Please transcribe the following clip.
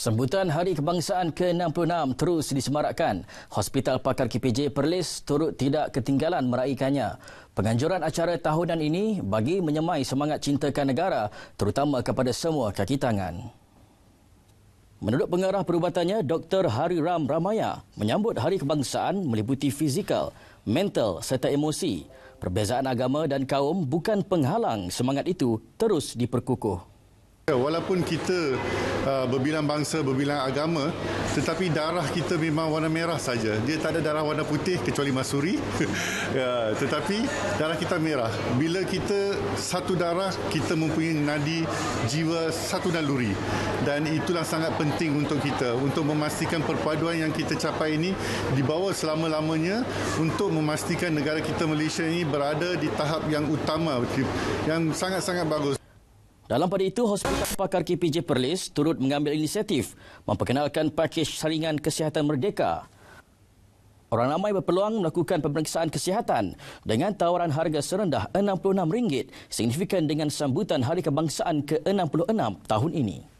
Sambutan Hari Kebangsaan ke-66 terus disemarakkan. Hospital Pakar KPJ Perlis turut tidak ketinggalan meraihkannya. Penganjuran acara tahunan ini bagi menyemai semangat cintakan negara terutama kepada semua kaki tangan. Menurut pengarah perubatannya, Dr. Hari Ram Ramaya menyambut Hari Kebangsaan meliputi fizikal, mental serta emosi. Perbezaan agama dan kaum bukan penghalang semangat itu terus diperkukuh. Walaupun kita uh, berbilang bangsa, berbilang agama, tetapi darah kita memang warna merah saja. Dia tak ada darah warna putih kecuali masuri. ya, tetapi darah kita merah. Bila kita satu darah, kita mempunyai nadi jiwa satu naluri. Dan itulah sangat penting untuk kita untuk memastikan perpaduan yang kita capai ini dibawa selama-lamanya untuk memastikan negara kita Malaysia ini berada di tahap yang utama, yang sangat-sangat bagus. Dalam pada itu, Hospital Pakar KPJ Perlis turut mengambil inisiatif memperkenalkan pakej saringan kesihatan merdeka. Orang ramai berpeluang melakukan pemeriksaan kesihatan dengan tawaran harga serendah RM66, signifikan dengan sambutan Hari Kebangsaan ke-66 tahun ini.